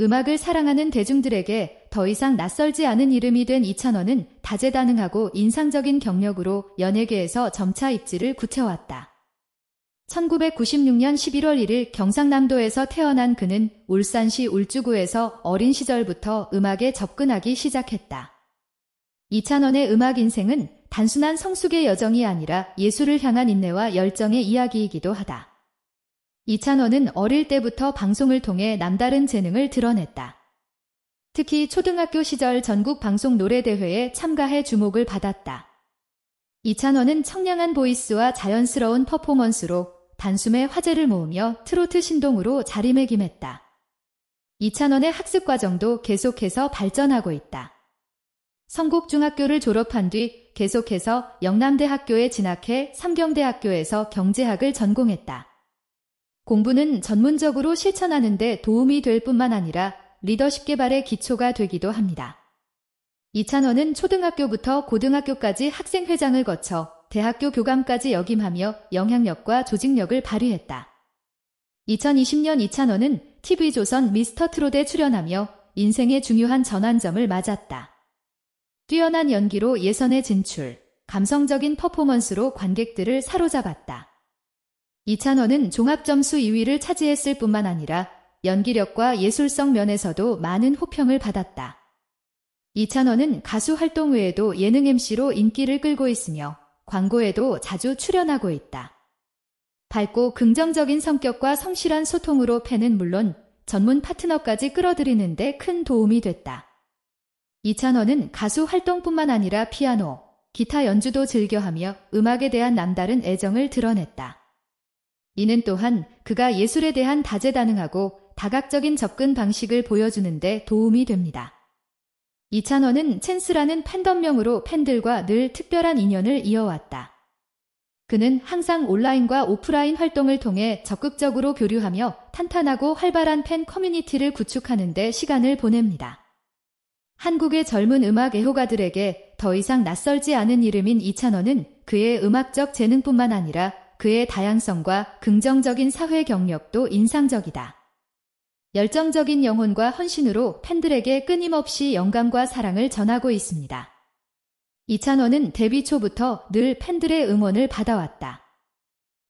음악을 사랑하는 대중들에게 더 이상 낯설지 않은 이름이 된 이찬원은 다재다능하고 인상적인 경력으로 연예계에서 점차 입지를 굳혀왔다. 1996년 11월 1일 경상남도에서 태어난 그는 울산시 울주구에서 어린 시절부터 음악에 접근하기 시작했다. 이찬원의 음악 인생은 단순한 성숙의 여정이 아니라 예술을 향한 인내와 열정의 이야기이기도 하다. 이찬원은 어릴 때부터 방송을 통해 남다른 재능을 드러냈다. 특히 초등학교 시절 전국 방송 노래대회에 참가해 주목을 받았다. 이찬원은 청량한 보이스와 자연스러운 퍼포먼스로 단숨에 화제를 모으며 트로트 신동으로 자리매김했다. 이찬원의 학습 과정도 계속해서 발전하고 있다. 성곡중학교를 졸업한 뒤 계속해서 영남대학교에 진학해 삼경대학교에서 경제학을 전공했다. 공부는 전문적으로 실천하는데 도움이 될 뿐만 아니라 리더십 개발의 기초가 되기도 합니다. 이찬원은 초등학교부터 고등학교까지 학생회장을 거쳐 대학교 교감까지 역임하며 영향력과 조직력을 발휘했다. 2020년 이찬원은 TV조선 미스터 트롯에 출연하며 인생의 중요한 전환점을 맞았다. 뛰어난 연기로 예선에 진출, 감성적인 퍼포먼스로 관객들을 사로잡았다. 이찬원은 종합점수 2위를 차지했을 뿐만 아니라 연기력과 예술성 면에서도 많은 호평을 받았다. 이찬원은 가수 활동 외에도 예능 MC로 인기를 끌고 있으며 광고에도 자주 출연하고 있다. 밝고 긍정적인 성격과 성실한 소통으로 팬은 물론 전문 파트너까지 끌어들이는데 큰 도움이 됐다. 이찬원은 가수 활동뿐만 아니라 피아노, 기타 연주도 즐겨하며 음악에 대한 남다른 애정을 드러냈다. 이는 또한 그가 예술에 대한 다재다능하고 다각적인 접근 방식을 보여주는데 도움이 됩니다. 이찬원은 챈스라는 팬덤명으로 팬들과 늘 특별한 인연을 이어왔다. 그는 항상 온라인과 오프라인 활동을 통해 적극적으로 교류하며 탄탄하고 활발한 팬 커뮤니티를 구축하는데 시간을 보냅니다. 한국의 젊은 음악 애호가들에게 더 이상 낯설지 않은 이름인 이찬원은 그의 음악적 재능뿐만 아니라 그의 다양성과 긍정적인 사회 경력도 인상적이다. 열정적인 영혼과 헌신으로 팬들에게 끊임없이 영감과 사랑을 전하고 있습니다. 이찬원은 데뷔 초부터 늘 팬들의 응원을 받아왔다.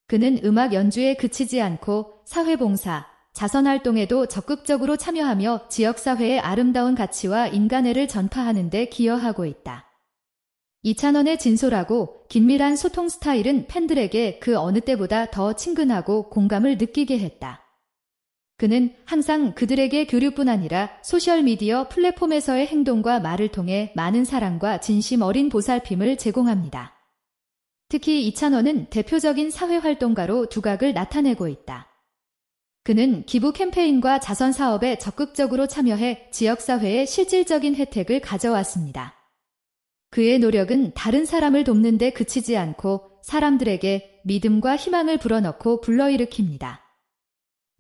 그는 음악 연주에 그치지 않고 사회봉사, 자선활동에도 적극적으로 참여하며 지역사회의 아름다운 가치와 인간애를 전파하는 데 기여하고 있다. 이찬원의 진솔하고 긴밀한 소통 스타일은 팬들에게 그 어느 때보다 더 친근하고 공감을 느끼게 했다. 그는 항상 그들에게 교류뿐 아니라 소셜미디어 플랫폼에서의 행동과 말을 통해 많은 사랑과 진심 어린 보살핌을 제공합니다. 특히 이찬원은 대표적인 사회활동가로 두각을 나타내고 있다. 그는 기부 캠페인과 자선 사업에 적극적으로 참여해 지역사회에 실질적인 혜택을 가져왔습니다. 그의 노력은 다른 사람을 돕는데 그치지 않고 사람들에게 믿음과 희망을 불어넣고 불러일으킵니다.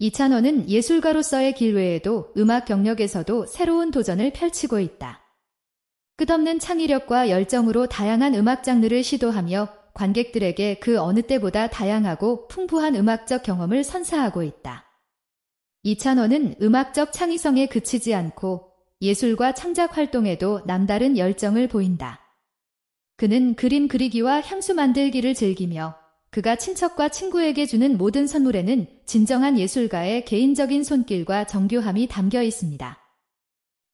이찬원은 예술가로서의 길 외에도 음악 경력에서도 새로운 도전을 펼치고 있다. 끝없는 창의력과 열정으로 다양한 음악 장르를 시도하며 관객들에게 그 어느 때보다 다양하고 풍부한 음악적 경험을 선사하고 있다. 이찬원은 음악적 창의성에 그치지 않고 예술과 창작 활동에도 남다른 열정을 보인다. 그는 그림 그리기와 향수 만들기를 즐기며 그가 친척과 친구에게 주는 모든 선물에는 진정한 예술가의 개인적인 손길과 정교함이 담겨 있습니다.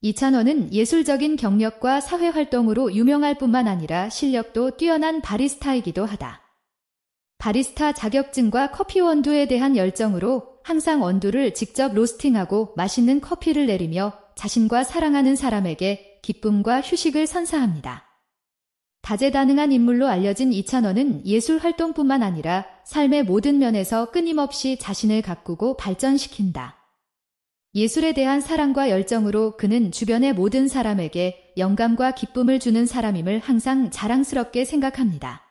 이찬원은 예술적인 경력과 사회활동으로 유명할 뿐만 아니라 실력도 뛰어난 바리스타이기도 하다. 바리스타 자격증과 커피 원두에 대한 열정으로 항상 원두를 직접 로스팅하고 맛있는 커피를 내리며 자신과 사랑하는 사람에게 기쁨과 휴식을 선사합니다. 다재다능한 인물로 알려진 이찬원은 예술 활동뿐만 아니라 삶의 모든 면에서 끊임없이 자신을 가꾸고 발전시킨다. 예술에 대한 사랑과 열정으로 그는 주변의 모든 사람에게 영감과 기쁨을 주는 사람임을 항상 자랑스럽게 생각합니다.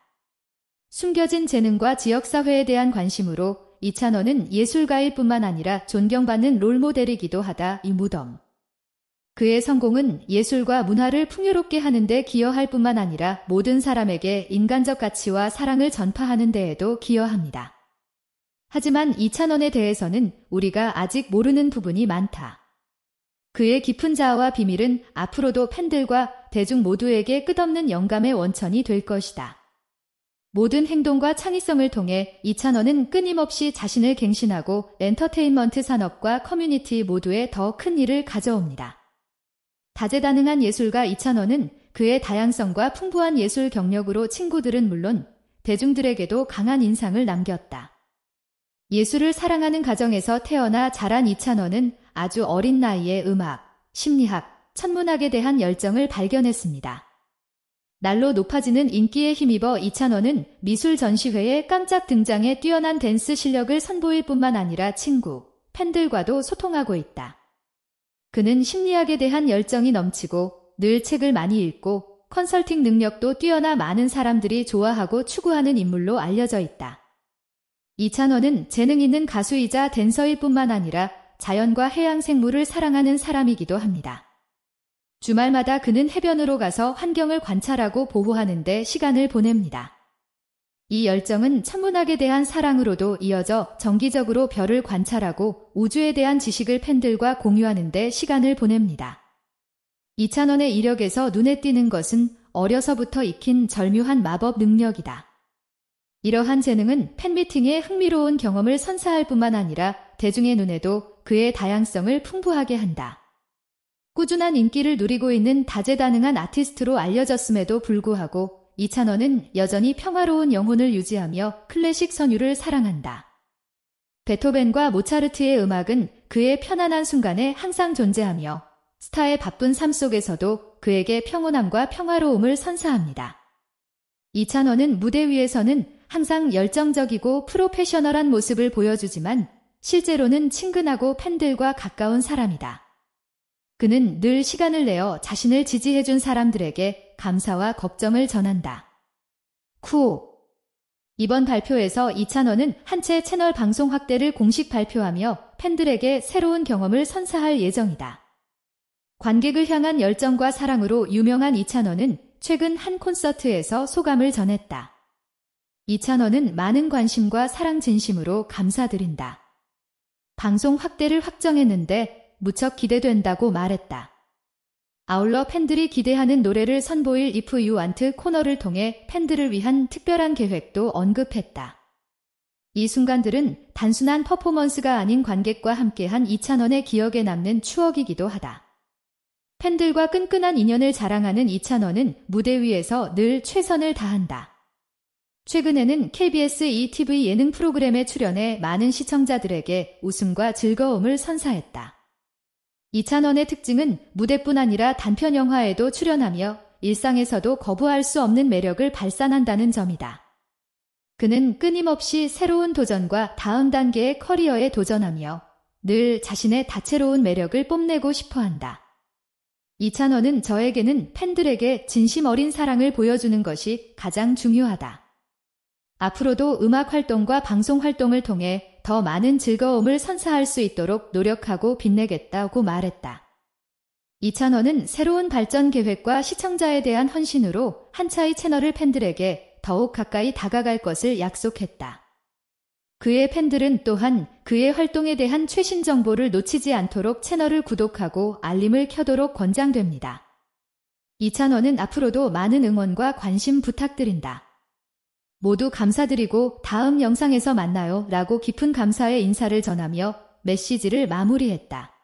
숨겨진 재능과 지역사회에 대한 관심으로 이찬원은 예술가일 뿐만 아니라 존경받는 롤모델이기도 하다 이 무덤. 그의 성공은 예술과 문화를 풍요롭게 하는데 기여할 뿐만 아니라 모든 사람에게 인간적 가치와 사랑을 전파하는 데에도 기여합니다. 하지만 이찬원에 대해서는 우리가 아직 모르는 부분이 많다. 그의 깊은 자아와 비밀은 앞으로도 팬들과 대중 모두에게 끝없는 영감의 원천이 될 것이다. 모든 행동과 창의성을 통해 이찬원은 끊임없이 자신을 갱신하고 엔터테인먼트 산업과 커뮤니티 모두에 더 큰 일을 가져옵니다. 다재다능한 예술가 이찬원은 그의 다양성과 풍부한 예술 경력으로 친구들은 물론 대중들에게도 강한 인상을 남겼다. 예술을 사랑하는 가정에서 태어나 자란 이찬원은 아주 어린 나이에 음악, 심리학, 천문학에 대한 열정을 발견했습니다. 날로 높아지는 인기에 힘입어 이찬원은 미술 전시회에 깜짝 등장해 뛰어난 댄스 실력을 선보일 뿐만 아니라 친구, 팬들과도 소통하고 있다. 그는 심리학에 대한 열정이 넘치고 늘 책을 많이 읽고 컨설팅 능력도 뛰어나 많은 사람들이 좋아하고 추구하는 인물로 알려져 있다. 이찬원은 재능 있는 가수이자 댄서일 뿐만 아니라 자연과 해양 생물을 사랑하는 사람이기도 합니다. 주말마다 그는 해변으로 가서 환경을 관찰하고 보호하는데 시간을 보냅니다. 이 열정은 천문학에 대한 사랑으로도 이어져 정기적으로 별을 관찰하고 우주에 대한 지식을 팬들과 공유하는 데 시간을 보냅니다. 이찬원의 이력에서 눈에 띄는 것은 어려서부터 익힌 절묘한 마법 능력이다. 이러한 재능은 팬미팅에 흥미로운 경험을 선사할 뿐만 아니라 대중의 눈에도 그의 다양성을 풍부하게 한다. 꾸준한 인기를 누리고 있는 다재다능한 아티스트로 알려졌음에도 불구하고 이찬원은 여전히 평화로운 영혼을 유지하며 클래식 선율을 사랑한다. 베토벤과 모차르트의 음악은 그의 편안한 순간에 항상 존재하며 스타의 바쁜 삶 속에서도 그에게 평온함과 평화로움을 선사합니다. 이찬원은 무대 위에서는 항상 열정적이고 프로페셔널한 모습을 보여주지만 실제로는 친근하고 팬들과 가까운 사람이다. 그는 늘 시간을 내어 자신을 지지해준 사람들에게 감사와 걱정을 전한다. 쿠 이번 발표에서 이찬원은 한채 채널 방송 확대를 공식 발표하며 팬들에게 새로운 경험을 선사할 예정이다. 관객을 향한 열정과 사랑으로 유명한 이찬원은 최근 한 콘서트에서 소감을 전했다. 이찬원은 많은 관심과 사랑 진심으로 감사드린다. 방송 확대를 확정했는데 무척 기대된다고 말했다. 아울러 팬들이 기대하는 노래를 선보일 If You Want 코너를 통해 팬들을 위한 특별한 계획도 언급했다. 이 순간들은 단순한 퍼포먼스가 아닌 관객과 함께한 이찬원의 기억에 남는 추억이기도 하다. 팬들과 끈끈한 인연을 자랑하는 이찬원은 무대 위에서 늘 최선을 다한다. 최근에는 KBS ETV 예능 프로그램에 출연해 많은 시청자들에게 웃음과 즐거움을 선사했다. 이찬원의 특징은 무대뿐 아니라 단편 영화에도 출연하며 일상에서도 거부할 수 없는 매력을 발산한다는 점이다. 그는 끊임없이 새로운 도전과 다음 단계의 커리어에 도전하며 늘 자신의 다채로운 매력을 뽐내고 싶어 한다. 이찬원은 저에게는 팬들에게 진심 어린 사랑을 보여주는 것이 가장 중요하다. 앞으로도 음악 활동과 방송 활동을 통해 더 많은 즐거움을 선사할 수 있도록 노력하고 빛내겠다고 말했다. 이찬원은 새로운 발전 계획과 시청자에 대한 헌신으로 한차이 채널을 팬들에게 더욱 가까이 다가갈 것을 약속했다. 그의 팬들은 또한 그의 활동에 대한 최신 정보를 놓치지 않도록 채널을 구독하고 알림을 켜도록 권장됩니다. 이찬원은 앞으로도 많은 응원과 관심 부탁드린다. 모두 감사드리고 다음 영상에서 만나요 라고 깊은 감사의 인사를 전하며 메시지를 마무리했다.